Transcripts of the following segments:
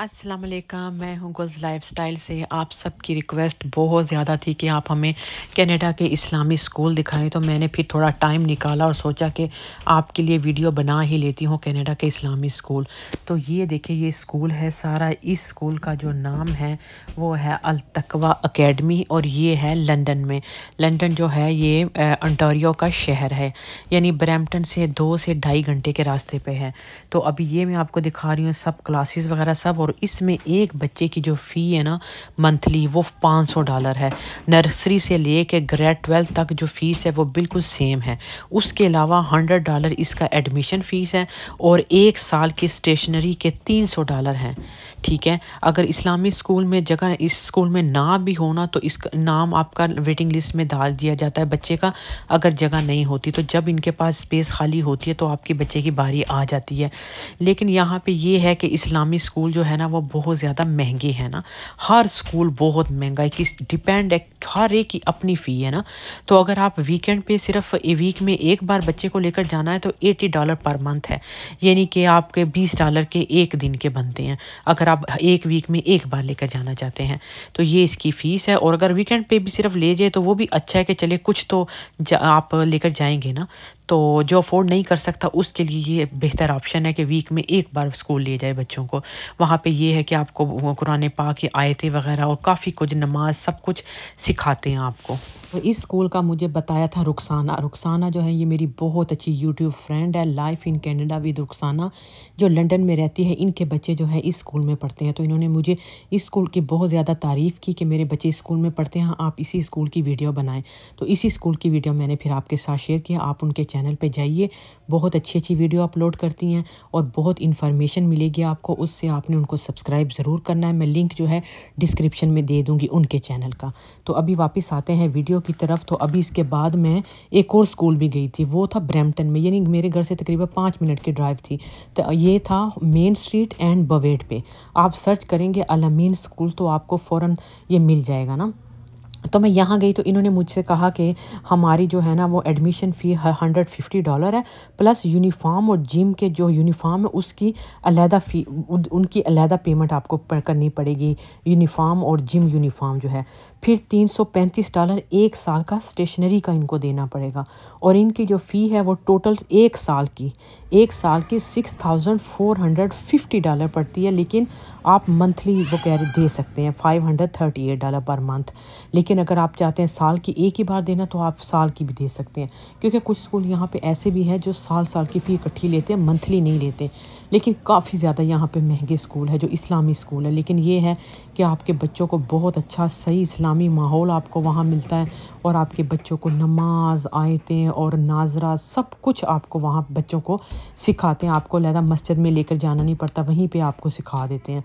अस्सलाम वालेकुम मैं हूं गुल्फ लाइफस्टाइल से आप सब की रिक्वेस्ट बहुत ज़्यादा थी कि आप हमें कनाडा के इस्लामी स्कूल दिखाएं तो मैंने फिर थोड़ा टाइम निकाला और सोचा कि आपके लिए वीडियो बना ही लेती हूं कनाडा के इस्लामी स्कूल तो ये देखिए ये स्कूल है सारा इस स्कूल का जो नाम है वो है अलतकवा अकेडमी और ये है लंडन में लंडन जो है ये अंटोरियो का शहर है यानी ब्रैम्पटन से दो से ढाई घंटे के रास्ते पर है तो अभी ये मैं आपको दिखा रही हूँ सब क्लासेस वगैरह सब और और इसमें एक बच्चे की जो फ़ी है ना मंथली वो पाँच सौ डॉलर है नर्सरी से ले कर ग्रेड ट्वेल्थ तक जो फ़ीस है वो बिल्कुल सेम है उसके अलावा हंड्रेड डॉलर इसका एडमिशन फ़ीस है और एक साल की स्टेशनरी के तीन सौ डॉलर हैं ठीक है अगर इस्लामी स्कूल में जगह इस स्कूल में ना भी होना तो इसका नाम आपका वेटिंग लिस्ट में डाल दिया जाता है बच्चे का अगर जगह नहीं होती तो जब इनके पास स्पेस खाली होती है तो आपके बच्चे की बारी आ जाती है लेकिन यहाँ पर यह है कि इस्लामी स्कूल जो है ना वो बहुत ज़्यादा महंगी है ना हर स्कूल बहुत महंगा है किस डिपेंड है हर एक की अपनी फ़ी है ना तो अगर आप वीकेंड पे सिर्फ ए वीक में एक बार बच्चे को लेकर जाना है तो एटी डॉलर पर मंथ है यानी कि आपके बीस डॉलर के एक दिन के बनते हैं अगर आप एक वीक में एक बार लेकर जाना चाहते हैं तो ये इसकी फ़ीस है और अगर वीकेंड पर भी सिर्फ ले जाए तो वो भी अच्छा है कि चले कुछ तो आप लेकर जाएंगे ना तो जो अफोर्ड नहीं कर सकता उसके लिए ये बेहतर ऑप्शन है कि वीक में एक बार स्कूल ले जाए बच्चों को वहाँ पे ये है कि आपको कुरान पा के आयतें वगैरह और काफ़ी कुछ नमाज सब कुछ सिखाते हैं आपको इस स्कूल का मुझे बताया था रुखसाना रुखसाना जो है ये मेरी बहुत अच्छी यूट्यूब फ्रेंड है life in Canada with Rukhsana जो लंडन में रहती है इनके बच्चे जो है इस स्कूल में पढ़ते हैं तो इन्होंने मुझे इस स्कूल की बहुत ज़्यादा तारीफ़ की कि मेरे बच्चे स्कूल में पढ़ते हैं आप इसी स्कूल की वीडियो बनाएं तो इसी स्कूल की वीडियो मैंने फिर आपके साथ शेयर किया आप उनके चैनल चैनल पे जाइए बहुत अच्छी अच्छी वीडियो अपलोड करती हैं और बहुत इन्फॉर्मेशन मिलेगी आपको उससे आपने उनको सब्सक्राइब ज़रूर करना है मैं लिंक जो है डिस्क्रिप्शन में दे दूँगी उनके चैनल का तो अभी वापस आते हैं वीडियो की तरफ तो अभी इसके बाद मैं एक और स्कूल भी गई थी वो था ब्रैम्पटन में यानी मेरे घर से तकरीबन पाँच मिनट की ड्राइव थी तो ये था मेन स्ट्रीट एंड बवेड पर आप सर्च करेंगे अलमीन स्कूल तो आपको फ़ौर ये मिल जाएगा ना तो मैं यहाँ गई तो इन्होंने मुझसे कहा कि हमारी जो है ना वो admission fee hundred fifty dollar है प्लस यूनिफॉर्म और जिम के जो यूनिफॉर्म है उसकी अलहदा फ़ी उनकी अलहदा पेमेंट आपको पर करनी पड़ेगी यूनिफॉर्म और जिम यूनिफॉर्म जो है फिर तीन सौ पैंतीस डॉलर एक साल का स्टेशनरी का इनको देना पड़ेगा और इनकी जो फ़ी है वो टोटल एक साल की एक साल की six thousand four hundred fifty dollar पड़ती है लेकिन आप मंथली वो कह दे सकते हैं five hundred thirty eight dollar पर मंथ लेकिन अगर आप चाहते हैं साल की एक ही बार देना तो आप साल की भी दे सकते हैं क्योंकि कुछ स्कूल यहाँ पे ऐसे भी हैं जो साल साल की फ़ी इकट्ठी लेते हैं मंथली नहीं लेते लेकिन काफ़ी ज़्यादा यहाँ पे महंगे स्कूल है जो इस्लामी स्कूल है लेकिन ये है कि आपके बच्चों को बहुत अच्छा सही इस्लामी माहौल आपको वहाँ मिलता है और आपके बच्चों को नमाज आयतें और नाजरा सब कुछ आपको वहाँ बच्चों को सिखाते हैं आपको लहदा मस्जिद में लेकर जाना नहीं पड़ता वहीं पर आपको सिखा देते हैं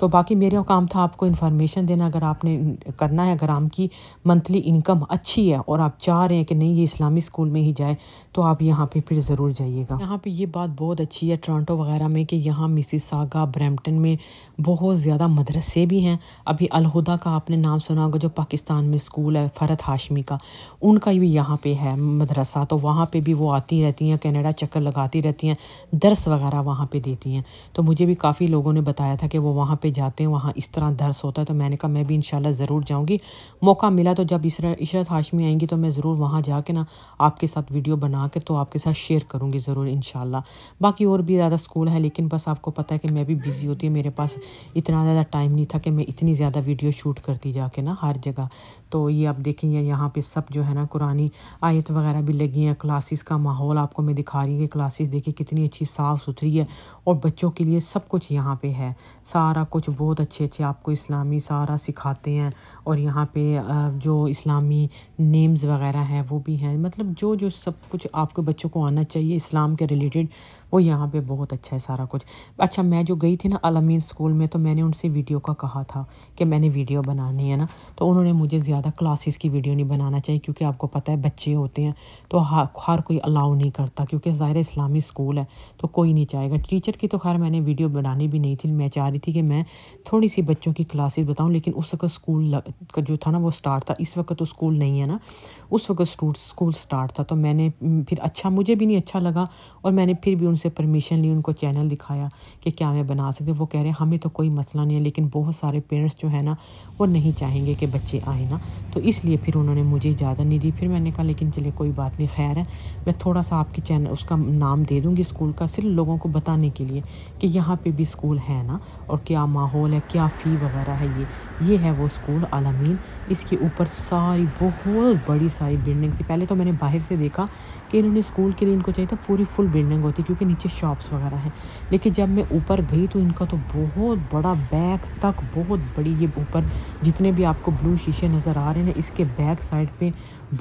तो बाकी मेरा काम था आपको इन्फॉर्मेशन देना अगर आपने करना है अगर आपकी मंथली इनकम अच्छी है और आप चाह रहे हैं कि नहीं ये इस्लामी स्कूल में ही जाए तो आप यहाँ पे फिर ज़रूर जाइएगा यहाँ पे ये बात बहुत अच्छी है टोरंटो वगैरह में कि यहाँ मिसिस सागा ब्रैम्पटन में बहुत ज़्यादा मदरसे भी हैं अभी अलहुदा का आपने नाम सुना होगा जो पाकिस्तान में स्कूल है फ़रत हाशमी का उनका भी यहाँ पर है मदरसा तो वहाँ पर भी वो आती रहती हैं कैनेडा चक्कर लगाती रहती हैं दर्स वगैरह वहाँ पर देती हैं तो मुझे भी काफ़ी लोगों ने बताया था कि वो वहाँ पे जाते हैं वहाँ इस तरह दर्स होता है तो मैंने कहा मैं भी इन ज़रूर जाऊँगी मौका मिला तो जब इसरा इशरत हाशमी आएंगी तो मैं ज़रूर वहाँ जा ना आपके साथ वीडियो बना कर तो आपके साथ शेयर करूँगी ज़रूर इन बाकी और भी ज़्यादा स्कूल है लेकिन बस आपको पता है कि मैं भी बिज़ी होती है मेरे पास इतना ज़्यादा टाइम नहीं था कि मैं इतनी ज़्यादा वीडियो शूट करती जा ना हर जगह तो ये आप देखेंगे यहाँ पर सब जो है ना कुरानी आयत वगैरह भी लगी हैं क्लासेस का माहौल आपको मैं दिखा रही हूँ कि क्लासेस देखिए कितनी अच्छी साफ़ सुथरी है और बच्चों के लिए सब कुछ यहाँ पे है सारा कुछ बहुत अच्छे अच्छे आपको इस्लामी सारा सिखाते हैं और यहाँ पे जो इस्लामी नेम्स वगैरह हैं वो भी हैं मतलब जो जो सब कुछ आपके बच्चों को आना चाहिए इस्लाम के रिलेटेड और यहाँ पे बहुत अच्छा है सारा कुछ अच्छा मैं जो गई थी ना अलमीन स्कूल में तो मैंने उनसे वीडियो का कहा था कि मैंने वीडियो बनानी है ना तो उन्होंने मुझे ज़्यादा क्लासेस की वीडियो नहीं बनाना चाहिए क्योंकि आपको पता है बच्चे होते हैं तो हर कोई अलाउ नहीं करता क्योंकि ज़ाहिर इस्लामी स्कूल है तो कोई नहीं चाहेगा टीचर की तो खैर मैंने वीडियो बनानी भी नहीं थी मैं चाह रही थी कि मैं थोड़ी सी बच्चों की क्लासेस बताऊँ लेकिन उस वक्त स्कूल का जो था ना वो स्टार्ट था इस वक्त तो स्कूल नहीं है ना उस वक्त स्कूल स्टार्ट था तो मैंने फिर अच्छा मुझे भी नहीं अच्छा लगा और मैंने फिर भी उनसे परमिशन ली उनको चैनल दिखाया कि क्या मैं बना सकती वो कह रहे हैं हमें तो कोई मसला नहीं है लेकिन बहुत सारे पेरेंट्स जो है ना वो नहीं चाहेंगे कि बच्चे आए ना तो इसलिए फिर उन्होंने मुझे इजाज़त नहीं दी फिर मैंने कहा लेकिन चलिए कोई बात नहीं खैर है मैं थोड़ा सा आपके चैनल उसका नाम दे दूँगी स्कूल का सिर्फ लोगों को बताने के लिए कि यहाँ पर भी स्कूल है ना और क्या माहौल है क्या फ़ी वगैरह है ये ये है वो स्कूल आलमीन इसके ऊपर सारी बहुत बड़ी सारी बिल्डिंग थी पहले तो मैंने बाहर से देखा कि इन्होंने स्कूल के लिए इनको चाहिए था पूरी फुल बिल्डिंग होती क्योंकि नीचे शॉप्स वगैरह हैं लेकिन जब मैं ऊपर गई तो इनका तो बहुत बड़ा बैक तक बहुत बड़ी ये ऊपर जितने भी आपको ब्लू शीशे नज़र आ रहे हैं इसके बैक साइड पे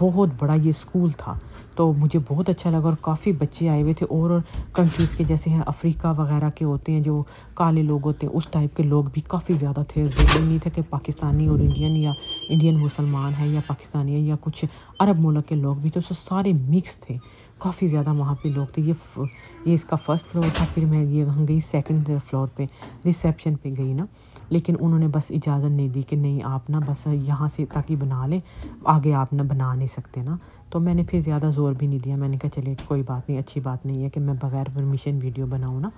बहुत बड़ा ये स्कूल था तो मुझे बहुत अच्छा लगा और काफ़ी बच्चे आए हुए थे और कंट्रीज़ के जैसे हैं अफ्रीका वगैरह के होते हैं जो काले लोग होते हैं उस टाइप के लोग भी काफ़ी ज़्यादा थे ज़रूरी नहीं था कि पाकिस्तानी और इंडियन या इंडियन मुसलमान है या पाकिस्तानी है या कुछ अरब मुल्क के लोग भी तो सारे मिक्स थे काफ़ी ज़्यादा वहाँ पे लोग थे ये ये इसका फर्स्ट फ्लोर था फिर मैं ये हम गई सेकंड फ्लोर पे रिसेप्शन पे गई ना लेकिन उन्होंने बस इजाज़त नहीं दी कि नहीं आप ना बस यहाँ से ताकि बना लें आगे आप ना बना नहीं सकते ना तो मैंने फिर ज़्यादा ज़ोर भी नहीं दिया मैंने कहा चले कोई बात नहीं अच्छी बात नहीं है कि मैं बग़ैर परमिशन वीडियो बनाऊँ ना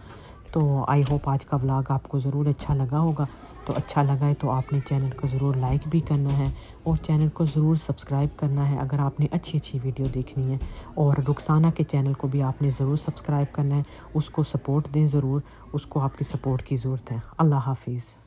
तो आई होप आज का ब्लॉग आपको ज़रूर अच्छा लगा होगा तो अच्छा लगा है तो आपने चैनल को ज़रूर लाइक भी करना है और चैनल को ज़रूर सब्सक्राइब करना है अगर आपने अच्छी अच्छी वीडियो देखनी है और रुखसाना के चैनल को भी आपने ज़रूर सब्सक्राइब करना है उसको सपोर्ट दें ज़रूर उसको आपकी सपोर्ट की ज़रूरत है अल्लाह हाफिज़